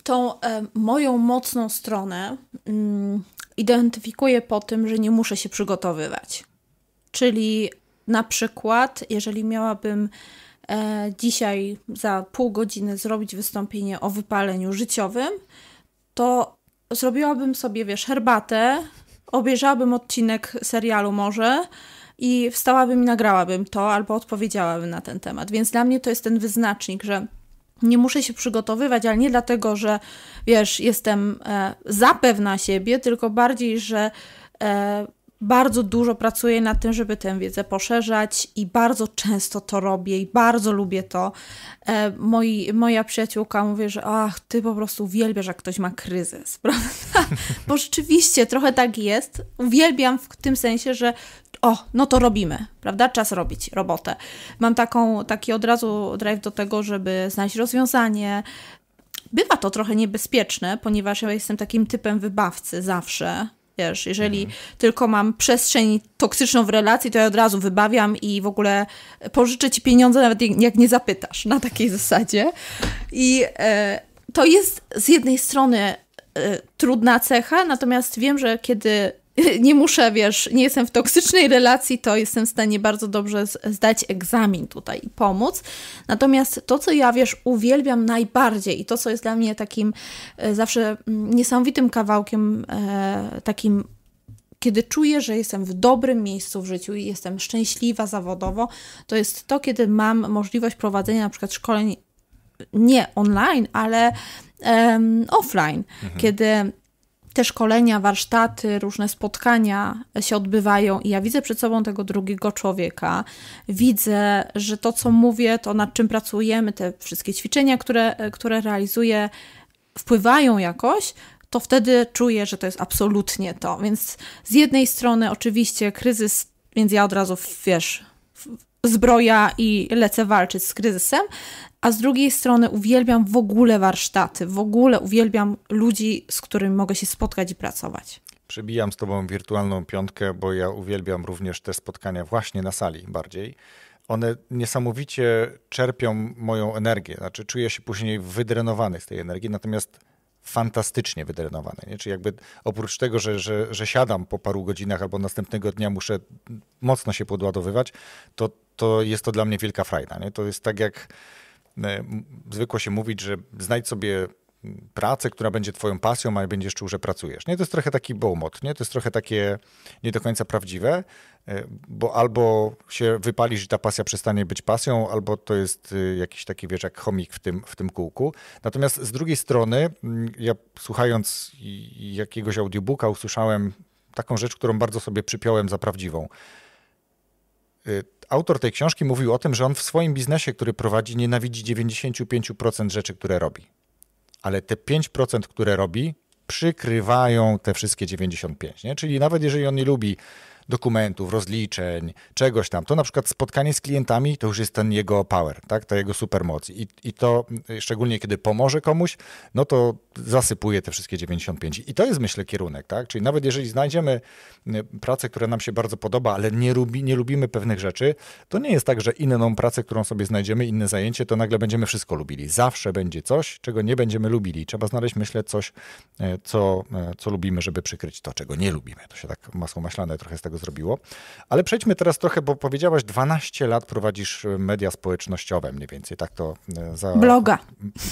tą e, moją mocną stronę mm, identyfikuję po tym, że nie muszę się przygotowywać. Czyli na przykład, jeżeli miałabym e, dzisiaj za pół godziny zrobić wystąpienie o wypaleniu życiowym, to zrobiłabym sobie, wiesz, herbatę, obejrzałabym odcinek serialu może i wstałabym i nagrałabym to albo odpowiedziałabym na ten temat. Więc dla mnie to jest ten wyznacznik, że nie muszę się przygotowywać, ale nie dlatego, że wiesz, jestem e, zapewna siebie, tylko bardziej, że e, bardzo dużo pracuję nad tym, żeby tę wiedzę poszerzać i bardzo często to robię i bardzo lubię to. E, moi, moja przyjaciółka mówi, że ach, ty po prostu uwielbiasz, jak ktoś ma kryzys, <laughs> prawda? Bo rzeczywiście trochę tak jest. Uwielbiam w tym sensie, że o, no to robimy, prawda? Czas robić robotę. Mam taką, taki od razu drive do tego, żeby znaleźć rozwiązanie, bywa to trochę niebezpieczne, ponieważ ja jestem takim typem wybawcy zawsze. Wiesz, jeżeli mhm. tylko mam przestrzeń toksyczną w relacji, to ja od razu wybawiam i w ogóle pożyczę ci pieniądze, nawet jak nie zapytasz, na takiej zasadzie. I e, to jest z jednej strony e, trudna cecha, natomiast wiem, że kiedy <laughs> nie muszę, wiesz, nie jestem w toksycznej relacji, to jestem w stanie bardzo dobrze zdać egzamin tutaj i pomóc. Natomiast to, co ja, wiesz, uwielbiam najbardziej i to, co jest dla mnie takim e, zawsze mm, niesamowitym kawałkiem, e, takim kiedy czuję, że jestem w dobrym miejscu w życiu i jestem szczęśliwa zawodowo, to jest to, kiedy mam możliwość prowadzenia na przykład szkoleń nie online, ale um, offline, mhm. kiedy te szkolenia, warsztaty, różne spotkania się odbywają i ja widzę przed sobą tego drugiego człowieka, widzę, że to, co mówię, to nad czym pracujemy, te wszystkie ćwiczenia, które, które realizuję, wpływają jakoś, to wtedy czuję, że to jest absolutnie to. Więc z jednej strony, oczywiście, kryzys, więc ja od razu wiesz, zbroja i lecę walczyć z kryzysem, a z drugiej strony uwielbiam w ogóle warsztaty, w ogóle uwielbiam ludzi, z którymi mogę się spotkać i pracować. Przebijam z Tobą wirtualną piątkę, bo ja uwielbiam również te spotkania właśnie na sali bardziej. One niesamowicie czerpią moją energię, znaczy czuję się później wydrenowany z tej energii, natomiast fantastycznie wydrenowane, Nie? Czyli jakby oprócz tego, że, że, że siadam po paru godzinach albo następnego dnia muszę mocno się podładowywać, to, to jest to dla mnie wielka frajda. Nie? To jest tak jak e, zwykło się mówić, że znajdź sobie pracę, która będzie twoją pasją, a będziesz czuł, że pracujesz. Nie, to jest trochę taki bołmot, nie? To jest trochę takie nie do końca prawdziwe, e, bo albo się wypalisz i ta pasja przestanie być pasją, albo to jest y, jakiś taki, wiesz, jak chomik w tym, w tym kółku. Natomiast z drugiej strony, mm, ja słuchając jakiegoś audiobooka usłyszałem taką rzecz, którą bardzo sobie przypiąłem za prawdziwą y, autor tej książki mówił o tym, że on w swoim biznesie, który prowadzi, nienawidzi 95% rzeczy, które robi ale te 5%, które robi, przykrywają te wszystkie 95. Nie? Czyli nawet jeżeli on nie lubi dokumentów, rozliczeń, czegoś tam, to na przykład spotkanie z klientami to już jest ten jego power, tak? ta jego supermoc. I, I to y, szczególnie kiedy pomoże komuś, no to zasypuje te wszystkie 95. I to jest, myślę, kierunek, tak? Czyli nawet jeżeli znajdziemy y, pracę, która nam się bardzo podoba, ale nie, lubi, nie lubimy pewnych rzeczy, to nie jest tak, że inną pracę, którą sobie znajdziemy, inne zajęcie, to nagle będziemy wszystko lubili. Zawsze będzie coś, czego nie będziemy lubili. Trzeba znaleźć, myślę, coś, e, co, e, co lubimy, żeby przykryć to, czego nie lubimy. To się tak masło maślane trochę z tego zrobiło. Ale przejdźmy teraz trochę, bo powiedziałaś, 12 lat prowadzisz e, media społecznościowe, mniej więcej, tak to za... Bloga.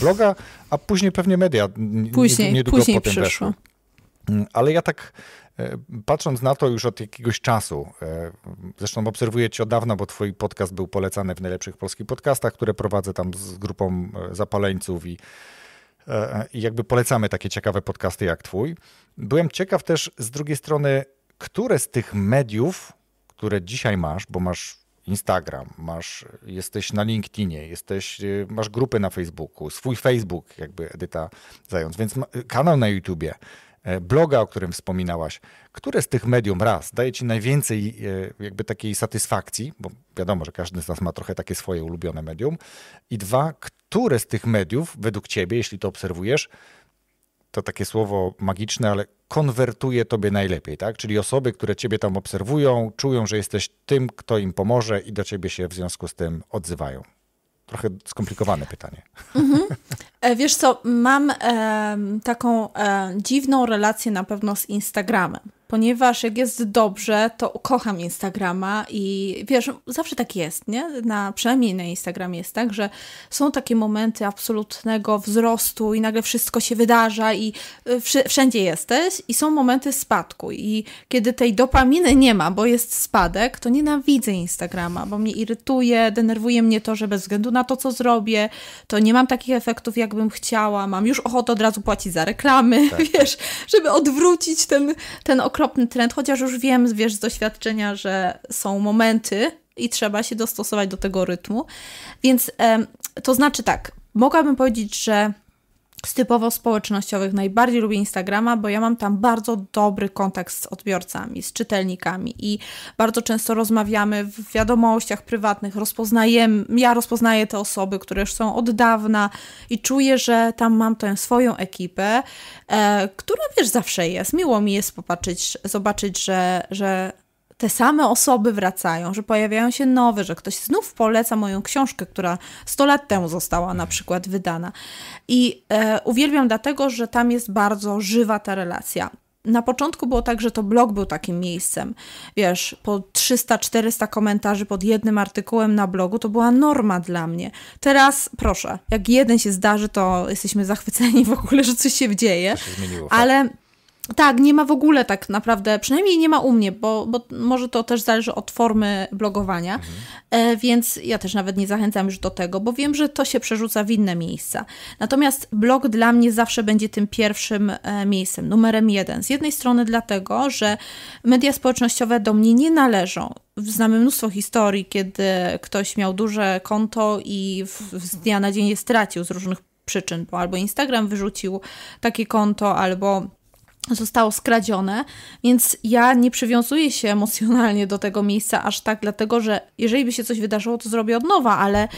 Bloga, a później pewnie media później, niedługo później potem przyszło. Weszło. Mm, ale ja tak e, patrząc na to już od jakiegoś czasu, e, zresztą obserwuję cię od dawna, bo twój podcast był polecany w najlepszych polskich podcastach, które prowadzę tam z grupą e, zapaleńców i, i jakby polecamy takie ciekawe podcasty jak twój. Byłem ciekaw też z drugiej strony, które z tych mediów, które dzisiaj masz, bo masz Instagram, masz, jesteś na LinkedInie, jesteś, y, masz grupy na Facebooku, swój Facebook, jakby Edyta Zając, więc kanał na YouTubie, e, bloga, o którym wspominałaś. Które z tych medium raz daje ci najwięcej e, jakby takiej satysfakcji, bo wiadomo, że każdy z nas ma trochę takie swoje ulubione medium. I dwa, które z tych mediów według ciebie, jeśli to obserwujesz, to takie słowo magiczne, ale konwertuje tobie najlepiej, tak? Czyli osoby, które ciebie tam obserwują, czują, że jesteś tym, kto im pomoże i do ciebie się w związku z tym odzywają. Trochę skomplikowane pytanie. Mhm. E, wiesz co, mam e, taką e, dziwną relację na pewno z Instagramem ponieważ jak jest dobrze, to kocham Instagrama i wiesz, zawsze tak jest, nie? Na, przynajmniej na Instagramie jest tak, że są takie momenty absolutnego wzrostu i nagle wszystko się wydarza i y, wszędzie jesteś i są momenty spadku i kiedy tej dopaminy nie ma, bo jest spadek, to nienawidzę Instagrama, bo mnie irytuje, denerwuje mnie to, że bez względu na to, co zrobię, to nie mam takich efektów, jakbym chciała, mam już ochotę od razu płacić za reklamy, tak. <laughs> wiesz, tak. żeby odwrócić ten, ten okres okropny trend, chociaż już wiem, wiesz, z doświadczenia, że są momenty i trzeba się dostosować do tego rytmu. Więc to znaczy tak, mogłabym powiedzieć, że z typowo społecznościowych najbardziej lubię Instagrama, bo ja mam tam bardzo dobry kontakt z odbiorcami, z czytelnikami i bardzo często rozmawiamy w wiadomościach prywatnych, rozpoznajemy, ja rozpoznaję te osoby, które już są od dawna i czuję, że tam mam tę swoją ekipę, e, która wiesz, zawsze jest. Miło mi jest popatrzeć, zobaczyć, że, że te same osoby wracają, że pojawiają się nowe, że ktoś znów poleca moją książkę, która 100 lat temu została na przykład wydana. I e, uwielbiam dlatego, że tam jest bardzo żywa ta relacja na początku było tak, że to blog był takim miejscem. Wiesz, po 300-400 komentarzy pod jednym artykułem na blogu to była norma dla mnie. Teraz proszę, jak jeden się zdarzy, to jesteśmy zachwyceni w ogóle, że coś się dzieje. Się zmieniło, tak. ale. Tak, nie ma w ogóle tak naprawdę, przynajmniej nie ma u mnie, bo, bo może to też zależy od formy blogowania, mhm. E, więc ja też nawet nie zachęcam już do tego, bo wiem, że to się przerzuca w inne miejsca. Natomiast blog dla mnie zawsze będzie tym pierwszym e, miejscem, numerem jeden. Z jednej strony dlatego, że media społecznościowe do mnie nie należą. Znamy mnóstwo historii, kiedy ktoś miał duże konto i w, z dnia na dzień je stracił z różnych przyczyn, bo albo Instagram wyrzucił takie konto, albo zostało skradzione, więc ja nie przywiązuję się emocjonalnie do tego miejsca aż tak, dlatego że jeżeli by się coś wydarzyło, to zrobię od nowa, ale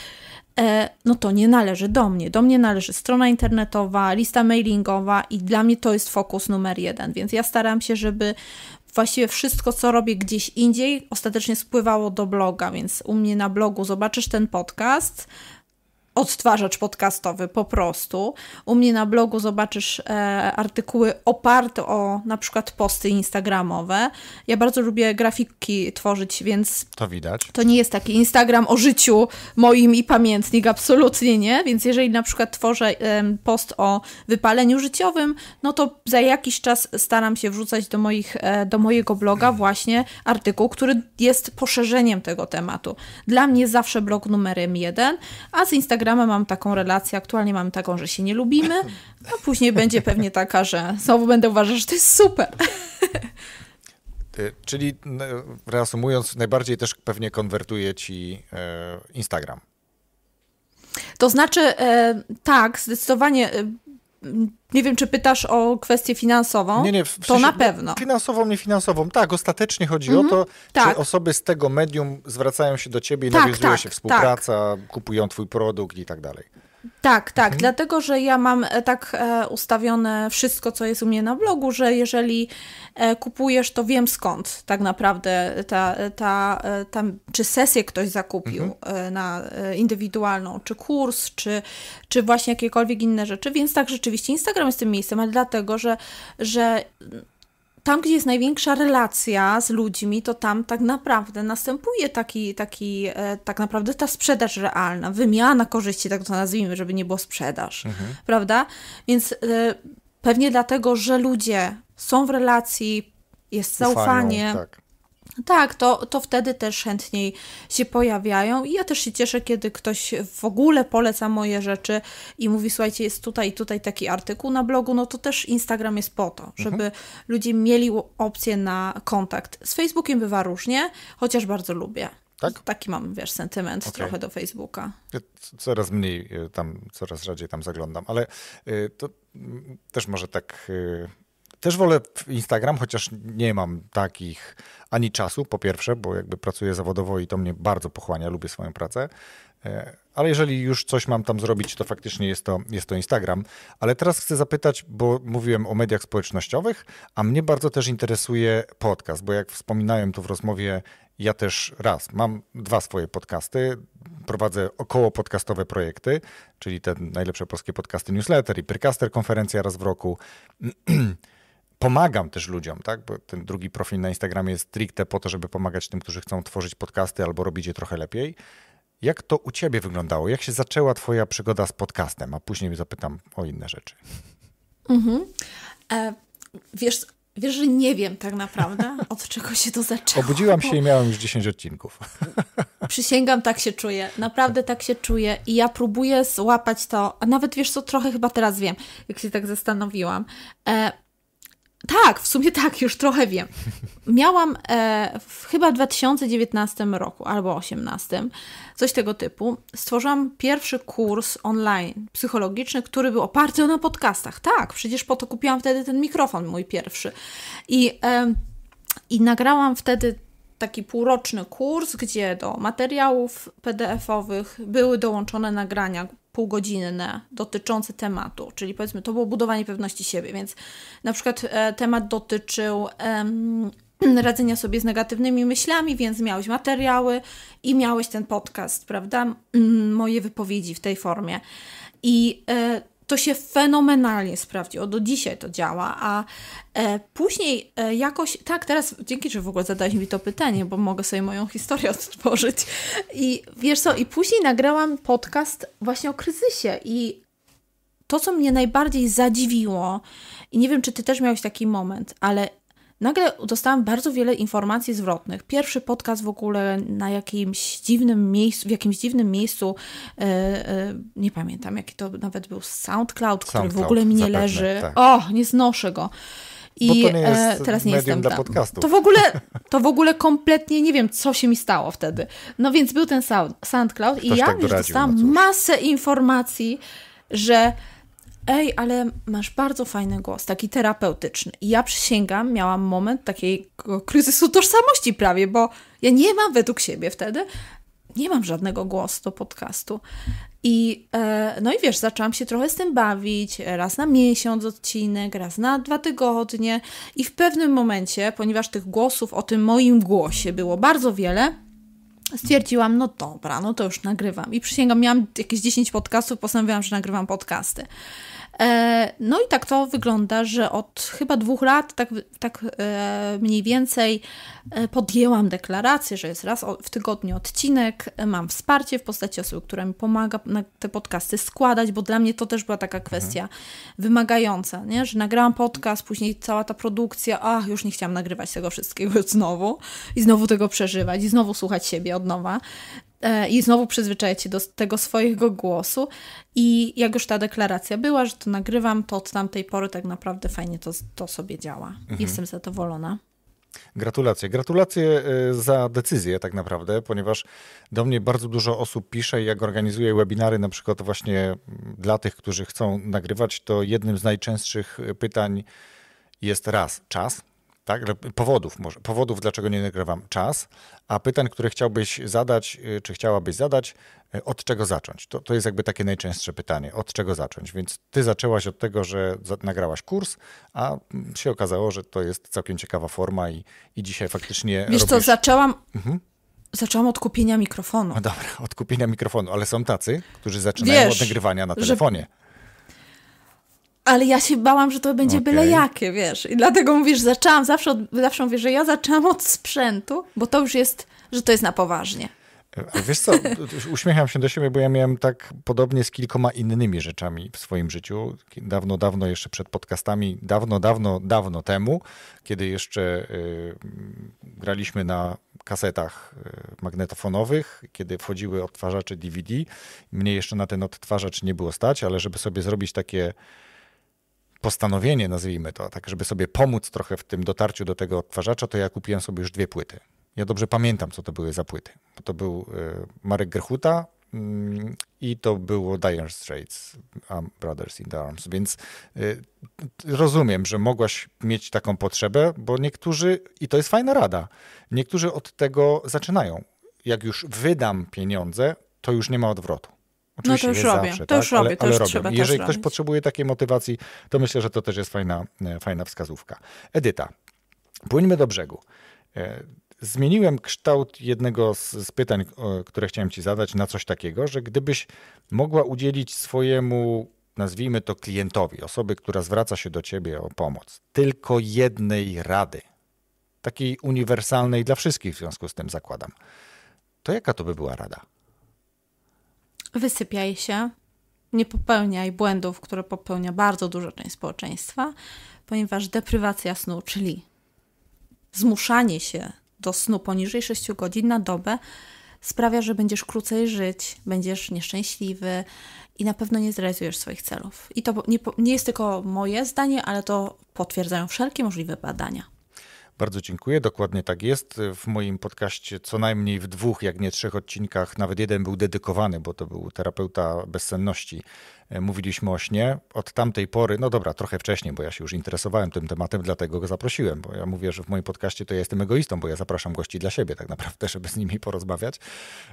e, no to nie należy do mnie. Do mnie należy strona internetowa, lista mailingowa i dla mnie to jest fokus numer jeden, więc ja staram się, żeby właściwie wszystko, co robię gdzieś indziej, ostatecznie spływało do bloga, więc u mnie na blogu zobaczysz ten podcast, odtwarzacz podcastowy po prostu. U mnie na blogu zobaczysz e, artykuły oparte o na przykład posty instagramowe. Ja bardzo lubię grafiki tworzyć, więc to widać. To nie jest taki Instagram o życiu moim i pamiętnik, absolutnie nie. Więc jeżeli na przykład tworzę e, post o wypaleniu życiowym, no to za jakiś czas staram się wrzucać do, moich, e, do mojego bloga właśnie artykuł, który jest poszerzeniem tego tematu. Dla mnie zawsze blog numerem jeden, a z Instagram Instagrama mam taką relację, aktualnie mam taką, że się nie lubimy, a później będzie pewnie taka, że znowu będę uważać, że to jest super. Czyli reasumując, najbardziej też pewnie konwertuje ci e, Instagram. To znaczy, e, tak, zdecydowanie e, nie wiem, czy pytasz o kwestię finansową? Nie, nie, w to na no, pewno. Finansową, niefinansową. Tak, ostatecznie chodzi mm -hmm. o to, mhm. tak. czy osoby z tego medium zwracają się do ciebie i tak, nawiązuje tak, się współpraca, tak. kupują twój produkt i tak dalej. Tak, tak, mhm. dlatego że ja mam e, tak e, ustawione wszystko, co jest u mnie na blogu, że jeżeli e, kupujesz, to wiem skąd tak naprawdę ta, ta, czy sesję ktoś zakupił mhm. na indywidualną, czy kurs, czy, czy właśnie jakiekolwiek inne rzeczy, więc tak rzeczywiście Instagram jest tym miejscem, ale dlatego, że, że tam, gdzie jest największa relacja z ludźmi, to tam tak naprawdę następuje taki, taki e, tak naprawdę ta sprzedaż realna, wymiana korzyści, tak to nazwijmy, żeby nie było sprzedaż, mhm. prawda? Więc e, pewnie dlatego, że ludzie są w relacji, jest zaufanie. Ufają, tak. Tak, to, to wtedy też chętniej się pojawiają i ja też się cieszę, kiedy ktoś w ogóle poleca moje rzeczy i mówi, słuchajcie, jest tutaj tutaj taki artykuł na blogu, no to też Instagram jest po to, mhm. żeby mhm. ludzie mieli opcję na kontakt. Z Facebookiem bywa różnie, chociaż bardzo lubię. Tak? Taki mam, wiesz, sentyment okay. trochę do Facebooka. Ja coraz mniej y, tam, coraz rzadziej tam zaglądam, ale y, to mm, też może tak y, też wolę Instagram, chociaż nie mam takich ani czasu, po pierwsze, bo jakby pracuję zawodowo i to mnie bardzo pochłania, lubię swoją pracę. E, ale jeżeli już coś mam tam zrobić, to faktycznie jest to, jest to Instagram. Ale teraz chcę zapytać, bo mówiłem o mediach społecznościowych, a mnie bardzo też interesuje podcast, bo jak wspominałem tu w rozmowie, ja też raz mam dwa swoje podcasty. Prowadzę około podcastowe projekty, czyli te najlepsze polskie podcasty newsletter i Pyrcaster konferencja raz w roku. <clears throat> pomagam też ludziom, tak? Bo ten drugi profil na Instagramie jest stricte po to, żeby pomagać tym, którzy chcą tworzyć podcasty albo robić je trochę lepiej. Jak to u ciebie wyglądało? Jak się zaczęła twoja przygoda z podcastem? A później zapytam o inne rzeczy. Mhm. E, wiesz, wiesz, że nie wiem tak naprawdę, od czego się to zaczęło. Obudziłam się i miałam już 10 odcinków. <laughs> Przysięgam, tak się czuję. Naprawdę tak się czuję. I ja próbuję złapać to, a nawet wiesz co, trochę chyba teraz wiem, jak się tak zastanowiłam. E, tak, w sumie tak, już trochę wiem. Miałam e, w, chyba w 2019 roku albo 2018, coś tego typu, stworzyłam pierwszy kurs online psychologiczny, który był oparty na podcastach. Tak, przecież po to kupiłam wtedy ten mikrofon mój pierwszy. I, e, i nagrałam wtedy taki półroczny kurs, gdzie do materiałów PDF-owych były dołączone nagrania półgodzinne dotyczące tematu, czyli powiedzmy to było budowanie pewności siebie, więc na przykład e, temat dotyczył radzenia sobie z negatywnymi myślami, więc miałeś materiały i miałeś ten podcast, prawda? Moje wypowiedzi w tej formie. I e, to się fenomenalnie sprawdziło. Do dzisiaj to działa, a e, później e, jakoś. Tak, teraz dzięki, że w ogóle zadałeś mi to pytanie, bo mogę sobie moją historię <laughs> odtworzyć. I wiesz co, i później nagrałam podcast właśnie o kryzysie. I to, co mnie najbardziej zadziwiło, i nie wiem, czy ty też miałeś taki moment, ale Nagle dostałam bardzo wiele informacji zwrotnych. Pierwszy podcast w ogóle na jakimś dziwnym miejscu, w jakimś dziwnym miejscu, e, e, nie pamiętam jaki to nawet był SoundCloud, który SoundCloud, w ogóle mi nie zapewne, leży. Tak. O, nie znoszę go. I Bo to nie e, jest e, teraz nie medium jestem dla tam. Podcastów. To w ogóle to w ogóle kompletnie nie wiem, co się mi stało wtedy. No więc był ten SoundCloud Ktoś i ja tak już dostałam no masę informacji, że ej, ale masz bardzo fajny głos, taki terapeutyczny. I ja przysięgam, miałam moment takiego kryzysu tożsamości prawie, bo ja nie mam według siebie wtedy, nie mam żadnego głosu do podcastu. I e, no i wiesz, zaczęłam się trochę z tym bawić, raz na miesiąc odcinek, raz na dwa tygodnie. I w pewnym momencie, ponieważ tych głosów o tym moim głosie było bardzo wiele, stwierdziłam, no dobra, no to już nagrywam. I przysięgam, miałam jakieś 10 podcastów, postanowiłam, że nagrywam podcasty. E, no i tak to wygląda, że od chyba dwóch lat, tak, tak e, mniej więcej, e, podjęłam deklarację, że jest raz w tygodniu odcinek. Mam wsparcie w postaci osób, która mi pomaga te podcasty składać, bo dla mnie to też była taka kwestia mhm. wymagająca, nie? że nagrałam podcast, później cała ta produkcja, a już nie chciałam nagrywać tego wszystkiego znowu i znowu tego przeżywać i znowu słuchać siebie od nowa. E, i znowu przyzwyczaić się do tego swojego głosu. I jak już ta deklaracja była, że to nagrywam, to od tamtej pory tak naprawdę fajnie to, to sobie działa. Mhm. Jestem zadowolona. Gratulacje. Gratulacje e, za decyzję tak naprawdę, ponieważ do mnie bardzo dużo osób pisze i jak organizuję webinary na przykład właśnie dla tych, którzy chcą nagrywać, to jednym z najczęstszych pytań jest raz czas, tak? powodów może, powodów, dlaczego nie nagrywam czas, a pytań, które chciałbyś zadać, y, czy chciałabyś zadać, y, od czego zacząć? To, to jest jakby takie najczęstsze pytanie, od czego zacząć? Więc ty zaczęłaś od tego, że nagrałaś kurs, a mm, się okazało, że to jest całkiem ciekawa forma i, i dzisiaj faktycznie Wiesz robisz... co, zaczęłam... Mhm. Zaczęłam od kupienia mikrofonu. No dobra, <laughs> od kupienia mikrofonu, ale są tacy, którzy zaczynają Wiesz, od nagrywania na telefonie. Że ale ja się bałam, że to będzie okay. byle jakie, wiesz. I dlatego mówisz, zaczęłam, zawsze, od, zawsze mówię, że ja zaczęłam od sprzętu, bo to już jest, że to jest na poważnie. E, wiesz co, <laughs> uśmiecham się do siebie, bo ja miałem tak podobnie z kilkoma innymi rzeczami w swoim życiu. Dawno, dawno jeszcze przed podcastami, dawno, dawno, dawno temu, kiedy jeszcze y, graliśmy na kasetach y, magnetofonowych, kiedy wchodziły odtwarzacze DVD. Mnie jeszcze na ten odtwarzacz nie było stać, ale żeby sobie zrobić takie postanowienie, nazwijmy to, tak żeby sobie pomóc trochę w tym dotarciu do tego odtwarzacza, to ja kupiłem sobie już dwie płyty. Ja dobrze pamiętam, co to były za płyty. To był e, Marek Gerchuta mm, i to było Dire Straits, Brothers in the Arms, więc e, rozumiem, że mogłaś mieć taką potrzebę, bo niektórzy, i to jest fajna rada, niektórzy od tego zaczynają. Jak już wydam pieniądze, to już nie ma odwrotu. Oczywiście no to już robię, zawsze, to już tak? robię, ale, to już trzeba Jeżeli ktoś robić. potrzebuje takiej motywacji, to myślę, że to też jest fajna, e, fajna wskazówka. Edyta, płyńmy do brzegu. E, zmieniłem kształt jednego z, z pytań, które chciałem ci zadać, na coś takiego, że gdybyś mogła udzielić swojemu, nazwijmy to klientowi, osoby, która zwraca się do ciebie o pomoc, tylko jednej rady, takiej uniwersalnej dla wszystkich w związku z tym zakładam, to jaka to by była rada? wysypiaj się, nie popełniaj błędów, które popełnia bardzo duża część społeczeństwa, ponieważ deprywacja snu, czyli zmuszanie się do snu poniżej 6 godzin na dobę, sprawia, że będziesz krócej żyć, będziesz nieszczęśliwy i na pewno nie zrealizujesz swoich celów. I to nie, nie jest tylko moje zdanie, ale to potwierdzają wszelkie możliwe badania. Bardzo dziękuję. Dokładnie tak jest. W moim podcaście co najmniej w dwóch, jak nie trzech odcinkach, nawet jeden był dedykowany, bo to był terapeuta bezsenności E, mówiliśmy o śnie. Od tamtej pory, no dobra, trochę wcześniej, bo ja się już interesowałem tym tematem, dlatego go zaprosiłem, bo ja mówię, że w moim podcaście to ja jestem egoistą, bo ja zapraszam gości dla siebie tak naprawdę, <laughs> żeby z nimi porozmawiać.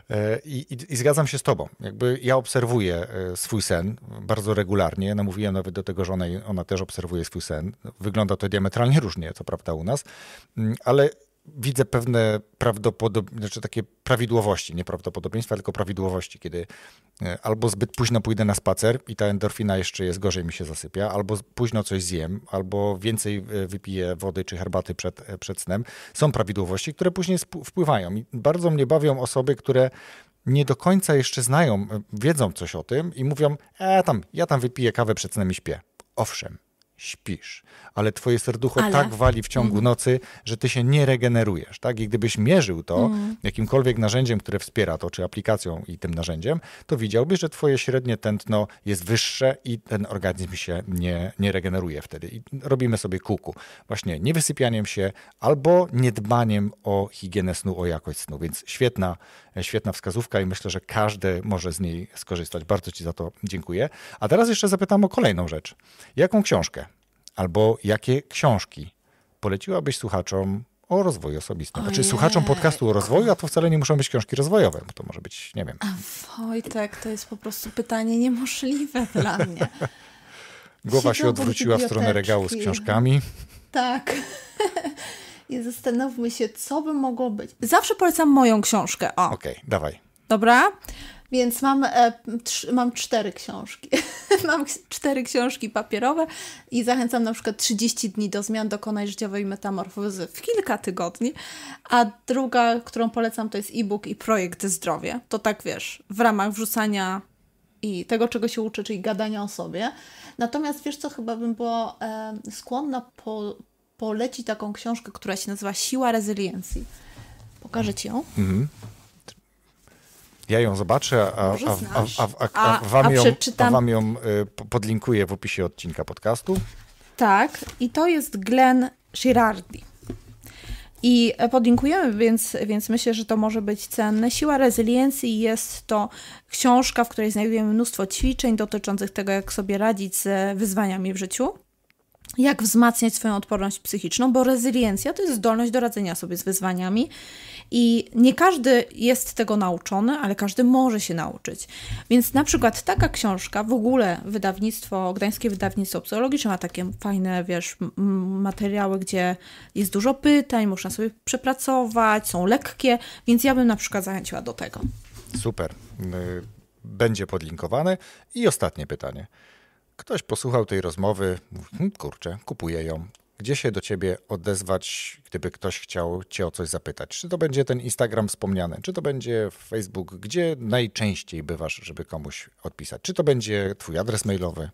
E, I, i, i zgadzam się z tobą. Jakby ja obserwuję e, swój sen bardzo regularnie. Namówiłem nawet do tego, że ona też obserwuje swój sen. Wygląda to diametralnie różnie, co prawda u nas, mm, ale widzę pewne prawdopodobieństwa, znaczy takie prawidłowości, nie prawdopodobieństwa, tylko prawidłowości, kiedy e, albo zbyt późno pójdę na spacer i ta endorfina jeszcze jest gorzej mi się zasypia, albo późno coś zjem, albo więcej e, wypiję wody czy herbaty przed, e, przed snem. Są prawidłowości, które później wpływają. I bardzo mnie bawią osoby, które nie do końca jeszcze znają, wiedzą coś o tym i mówią, e tam, ja tam wypiję kawę przed snem i śpię. Owszem, śpisz, ale twoje serducho ale. tak wali w ciągu mm. nocy, że ty się nie regenerujesz, tak? I gdybyś mierzył to mm. jakimkolwiek narzędziem, które wspiera to, czy aplikacją i tym narzędziem, to widziałbyś, że twoje średnie tętno jest wyższe i ten organizm się nie, nie regeneruje wtedy. I robimy sobie kuku. Właśnie niewysypianiem się albo niedbaniem o higienę snu, o jakość snu, więc świetna, świetna wskazówka i myślę, że każdy może z niej skorzystać. Bardzo ci za to dziękuję. A teraz jeszcze zapytam o kolejną rzecz. Jaką książkę albo jakie książki poleciłabyś słuchaczom o rozwoju osobistym. Czy Znaczy słuchaczom podcastu o rozwoju, a to wcale nie muszą być książki rozwojowe, bo to może być, nie wiem. A Wojtek, to jest po prostu pytanie niemożliwe <laughs> dla mnie. Głowa się odwróciła w stronę regału z książkami. Tak. <laughs> I zastanówmy się, co by mogło być. Zawsze polecam moją książkę. Okej, okay, dawaj. Dobra. Więc mam, e, mam cztery książki. <laughs> mam cztery książki papierowe i zachęcam na przykład 30 dni do zmian, dokonaj życiowej metamorfozy w kilka tygodni. A druga, którą polecam, to jest e-book i projekt zdrowie. To tak wiesz, w ramach wrzucania i tego, czego się uczy, czyli gadania o sobie. Natomiast wiesz, co chyba bym była e, skłonna po, polecić taką książkę, która się nazywa Siła Rezyliencji. Pokażę Ci ją. Mhm. Ja ją zobaczę, a, wam, ją, y, podlinkuję w opisie odcinka podcastu. Tak, i to jest Glen Girardi. I e, podlinkujemy, więc, więc myślę, że to może być cenne. Siła rezyliencji jest to książka, w której znajdujemy mnóstwo ćwiczeń dotyczących tego, jak sobie radzić z e, wyzwaniami w życiu jak wzmacniać swoją odporność psychiczną, bo rezyliencja to jest zdolność do radzenia sobie z wyzwaniami i nie każdy jest tego nauczony, ale każdy może się nauczyć. Więc na przykład taka książka, w ogóle wydawnictwo, Gdańskie Wydawnictwo Psychologiczne ma takie fajne, wiesz, materiały, gdzie jest dużo pytań, można sobie przepracować, są lekkie, więc ja bym na przykład zachęciła do tego. Super. Y, będzie podlinkowane. I ostatnie pytanie. Ktoś posłuchał tej rozmowy, hm, kurczę, kupuję ją. Gdzie się do ciebie odezwać, gdyby ktoś chciał cię o coś zapytać? Czy to będzie ten Instagram wspomniany, czy to będzie Facebook? Gdzie najczęściej bywasz, żeby komuś odpisać? Czy to będzie twój adres mailowy?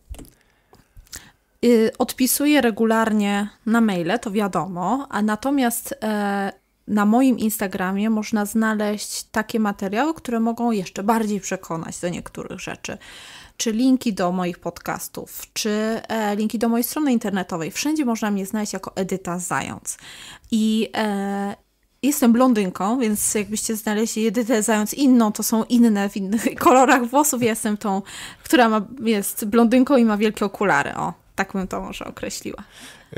Y, odpisuję regularnie na maile, to wiadomo, a natomiast e, na moim Instagramie można znaleźć takie materiały, które mogą jeszcze bardziej przekonać do niektórych rzeczy czy linki do moich podcastów, czy e, linki do mojej strony internetowej. Wszędzie można mnie znaleźć jako Edyta Zając. I e, jestem blondynką, więc jakbyście znaleźli Edytę Zając inną, to są inne w innych <laughs> kolorach włosów. Ja jestem tą, która ma, jest blondynką i ma wielkie okulary. O, tak bym to może określiła.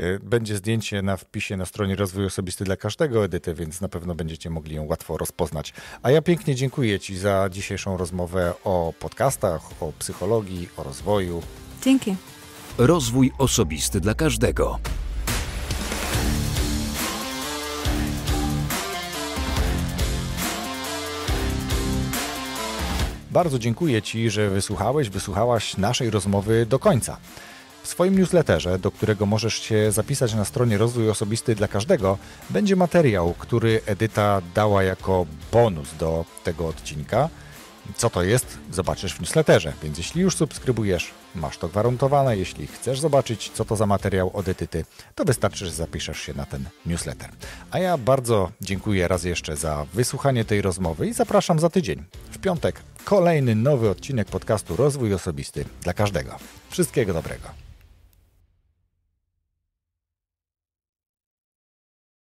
Y, będzie zdjęcie na wpisie na stronie Rozwój Osobisty dla każdego Edyty, więc na pewno będziecie mogli ją łatwo rozpoznać. A ja pięknie dziękuję Ci za dzisiejszą rozmowę o podcastach, o psychologii, o rozwoju. Dzięki. Rozwój Osobisty dla każdego. Bardzo dziękuję Ci, że wysłuchałeś, wysłuchałaś naszej rozmowy do końca. W swoim newsletterze, do którego możesz się zapisać na stronie Rozwój Osobisty dla Każdego, będzie materiał, który Edyta dała jako bonus do tego odcinka. Co to jest, zobaczysz w newsletterze, więc jeśli już subskrybujesz, masz to gwarantowane. Jeśli chcesz zobaczyć, co to za materiał od Edyty, to wystarczy, że zapiszesz się na ten newsletter. A ja bardzo dziękuję raz jeszcze za wysłuchanie tej rozmowy i zapraszam za tydzień, w piątek, kolejny nowy odcinek podcastu Rozwój Osobisty dla każdego. Wszystkiego dobrego.